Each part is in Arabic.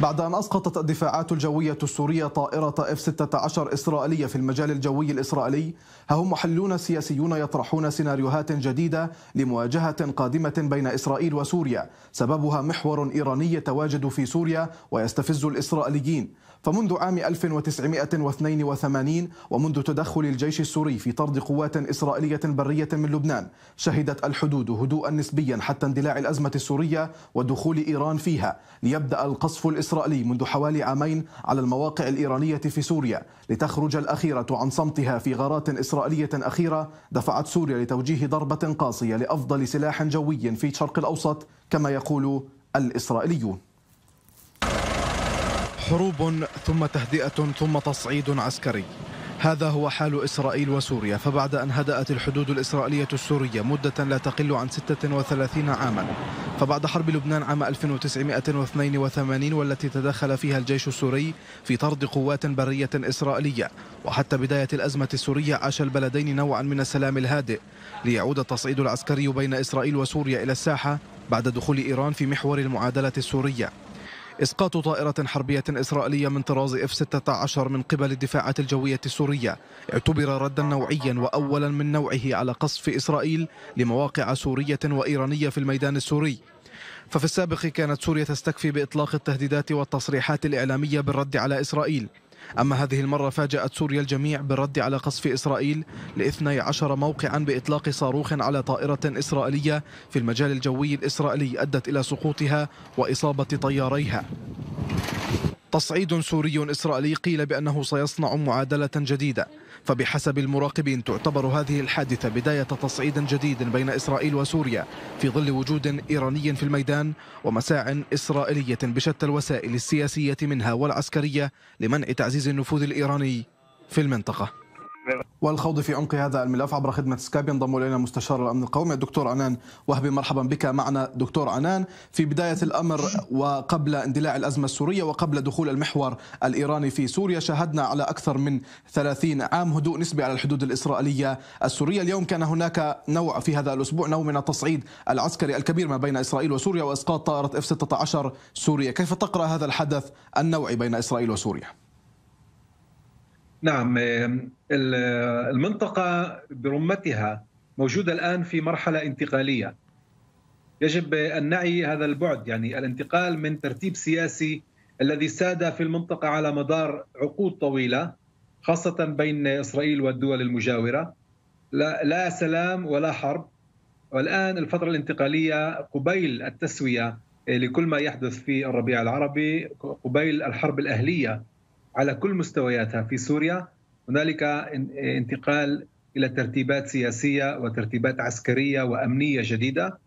بعد أن أسقطت الدفاعات الجوية السورية طائرة F-16 إسرائيلية في المجال الجوي الإسرائيلي هم محلون سياسيون يطرحون سيناريوهات جديدة لمواجهة قادمة بين إسرائيل وسوريا سببها محور إيراني يتواجد في سوريا ويستفز الإسرائيليين فمنذ عام 1982 ومنذ تدخل الجيش السوري في طرد قوات إسرائيلية برية من لبنان شهدت الحدود هدوءا نسبيا حتى اندلاع الأزمة السورية ودخول إيران فيها ليبدأ القصف الإسرائيلي الإسرائيلي منذ حوالي عامين على المواقع الإيرانية في سوريا لتخرج الأخيرة عن صمتها في غارات إسرائيلية أخيرة دفعت سوريا لتوجيه ضربة قاسية لأفضل سلاح جوي في الشرق الأوسط كما يقول الإسرائيليون حروب ثم تهدئة ثم تصعيد عسكري هذا هو حال إسرائيل وسوريا فبعد أن هدأت الحدود الإسرائيلية السورية مدة لا تقل عن 36 عاما فبعد حرب لبنان عام 1982 والتي تدخل فيها الجيش السوري في طرد قوات برية إسرائيلية وحتى بداية الأزمة السورية عاش البلدين نوعا من السلام الهادئ ليعود التصعيد العسكري بين إسرائيل وسوريا إلى الساحة بعد دخول إيران في محور المعادلة السورية إسقاط طائرة حربية إسرائيلية من طراز F-16 من قبل الدفاعات الجوية السورية اعتبر ردا نوعيا وأولا من نوعه على قصف إسرائيل لمواقع سورية وإيرانية في الميدان السوري ففي السابق كانت سوريا تستكفي بإطلاق التهديدات والتصريحات الإعلامية بالرد على إسرائيل أما هذه المرة فاجأت سوريا الجميع بالرد على قصف إسرائيل لاثني عشر موقعا بإطلاق صاروخ على طائرة إسرائيلية في المجال الجوي الإسرائيلي أدت إلى سقوطها وإصابة طياريها تصعيد سوري إسرائيلي قيل بأنه سيصنع معادلة جديدة فبحسب المراقبين تعتبر هذه الحادثة بداية تصعيد جديد بين إسرائيل وسوريا في ظل وجود إيراني في الميدان ومساع إسرائيلية بشتى الوسائل السياسية منها والعسكرية لمنع تعزيز النفوذ الإيراني في المنطقة والخوض في عمق هذا الملف عبر خدمة سكايب ينضم إلينا مستشار الأمن القومي الدكتور عنان وهبي مرحبا بك معنا دكتور عنان في بداية الأمر وقبل اندلاع الأزمة السورية وقبل دخول المحور الإيراني في سوريا شاهدنا على أكثر من 30 عام هدوء نسبي على الحدود الإسرائيلية السورية اليوم كان هناك نوع في هذا الأسبوع نوع من التصعيد العسكري الكبير ما بين إسرائيل وسوريا وإسقاط طائرة F-16 سوريا كيف تقرأ هذا الحدث النوعي بين إسرائيل وسوريا؟ نعم المنطقة برمتها موجودة الآن في مرحلة انتقالية يجب أن نعي هذا البعد يعني الانتقال من ترتيب سياسي الذي ساد في المنطقة على مدار عقود طويلة خاصة بين إسرائيل والدول المجاورة لا, لا سلام ولا حرب والآن الفترة الانتقالية قبيل التسوية لكل ما يحدث في الربيع العربي قبيل الحرب الأهلية على كل مستوياتها في سوريا هنالك انتقال الى ترتيبات سياسيه وترتيبات عسكريه وامنيه جديده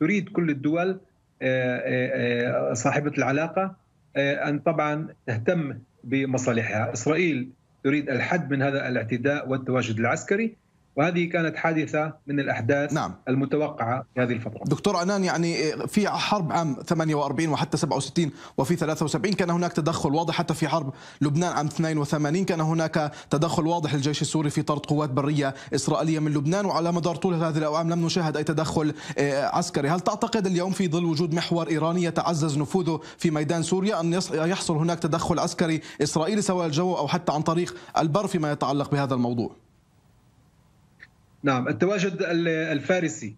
تريد كل الدول آه، آه، آه، صاحبه العلاقه ان طبعا تهتم بمصالحها، اسرائيل تريد الحد من هذا الاعتداء والتواجد العسكري، وهذه كانت حادثه من الاحداث نعم. المتوقعه في هذه الفتره. دكتور عنان يعني في حرب عام 48 وحتى 67 وفي 73 كان هناك تدخل واضح حتى في حرب لبنان عام 82 كان هناك تدخل واضح للجيش السوري في طرد قوات بريه اسرائيليه من لبنان وعلى مدار طول هذه الاعوام لم نشاهد اي تدخل آه، عسكري، هل تعتقد اليوم في ظل وجود محور ايراني يتعزز نفوذه في ميدان سوريا ان يحصل هناك تدخل عسكري اسرائيلي سواء الجو او حتى عن طريق البر فيما يتعلق بهذا الموضوع؟ نعم التواجد الفارسي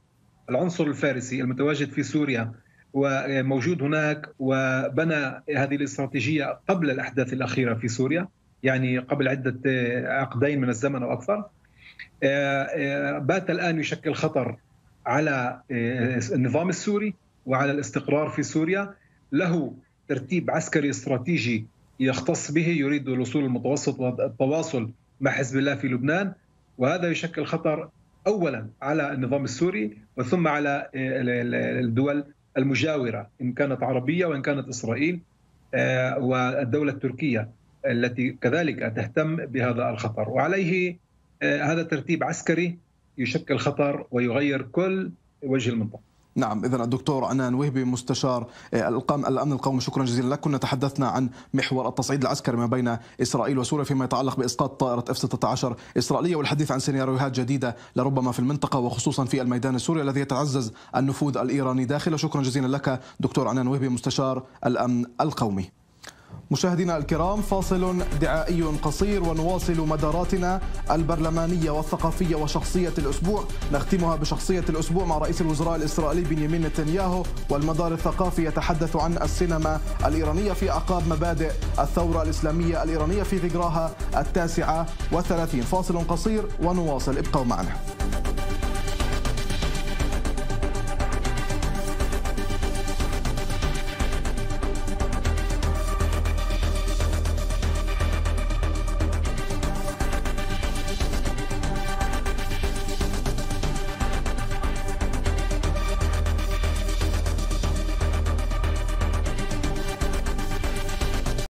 العنصر الفارسي المتواجد في سوريا وموجود هناك وبنى هذه الاستراتيجية قبل الأحداث الأخيرة في سوريا يعني قبل عدة عقدين من الزمن أو أكثر آه، آه، بات الآن يشكل خطر على آه، النظام السوري وعلى الاستقرار في سوريا له ترتيب عسكري استراتيجي يختص به يريد الوصول المتوسط والتواصل مع حزب الله في لبنان وهذا يشكل خطر اولا على النظام السوري وثم على الدول المجاوره ان كانت عربيه وان كانت اسرائيل آه، والدوله التركيه التي كذلك تهتم بهذا الخطر وعليه آه، هذا ترتيب عسكري يشكل خطر ويغير كل وجه المنطقه نعم اذا الدكتور عنان وهبي مستشار آه، الامن القومي شكرا جزيلا لك كنا تحدثنا عن محور التصعيد العسكري ما بين اسرائيل وسوريا فيما يتعلق باسقاط طائره اف 16 اسرائيليه والحديث عن سيناريوهات جديده لربما في المنطقه وخصوصا في الميدان السوري الذي يتعزز النفوذ الايراني داخله شكرا جزيلا لك دكتور عنان وهبي مستشار الامن القومي مشاهدينا الكرام فاصل دعائي قصير ونواصل مداراتنا البرلمانية والثقافية وشخصية الأسبوع نختمها بشخصية الأسبوع مع رئيس الوزراء الإسرائيلي بنيامين نتنياهو والمدار الثقافي يتحدث عن السينما الإيرانية في أعقاب مبادئ الثورة الإسلامية الإيرانية في ذكراها التاسعة والثلاثين فاصل قصير ونواصل ابقوا معنا